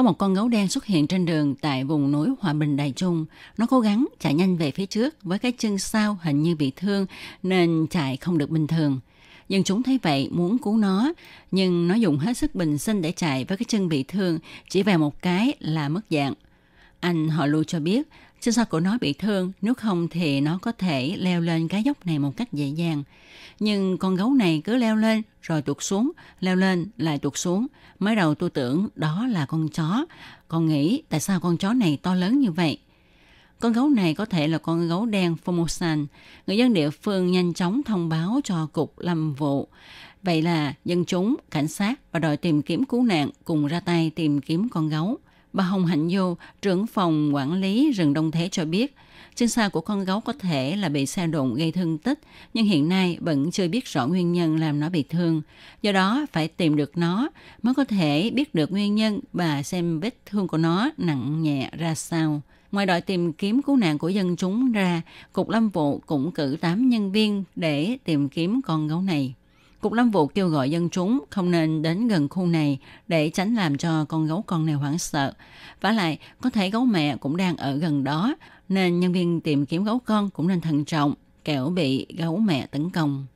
Có một con gấu đen xuất hiện trên đường tại vùng núi Hòa Bình Đại Trung. Nó cố gắng chạy nhanh về phía trước với cái chân sau hình như bị thương nên chạy không được bình thường. Dân chúng thấy vậy muốn cứu nó, nhưng nó dùng hết sức bình sinh để chạy với cái chân bị thương, chỉ về một cái là mất dạng. Anh họ Lu cho biết, chân sau của nó bị thương, nếu không thì nó có thể leo lên cái dốc này một cách dễ dàng. Nhưng con gấu này cứ leo lên rồi tuột xuống, leo lên lại tuột xuống. Mới đầu tôi tưởng đó là con chó, còn nghĩ tại sao con chó này to lớn như vậy. Con gấu này có thể là con gấu đen Formosan. Người dân địa phương nhanh chóng thông báo cho cục lâm vụ. Vậy là dân chúng, cảnh sát và đội tìm kiếm cứu nạn cùng ra tay tìm kiếm con gấu. Bà Hồng Hạnh Du, trưởng phòng quản lý rừng Đông Thế cho biết, chân xa của con gấu có thể là bị xe đụng gây thương tích, nhưng hiện nay vẫn chưa biết rõ nguyên nhân làm nó bị thương. Do đó, phải tìm được nó mới có thể biết được nguyên nhân và xem vết thương của nó nặng nhẹ ra sao. Ngoài đội tìm kiếm cứu nạn của dân chúng ra, Cục Lâm vụ cũng cử 8 nhân viên để tìm kiếm con gấu này. Cục Lâm vụ kêu gọi dân chúng không nên đến gần khu này để tránh làm cho con gấu con này hoảng sợ. Và lại, có thể gấu mẹ cũng đang ở gần đó, nên nhân viên tìm kiếm gấu con cũng nên thận trọng, kẻo bị gấu mẹ tấn công.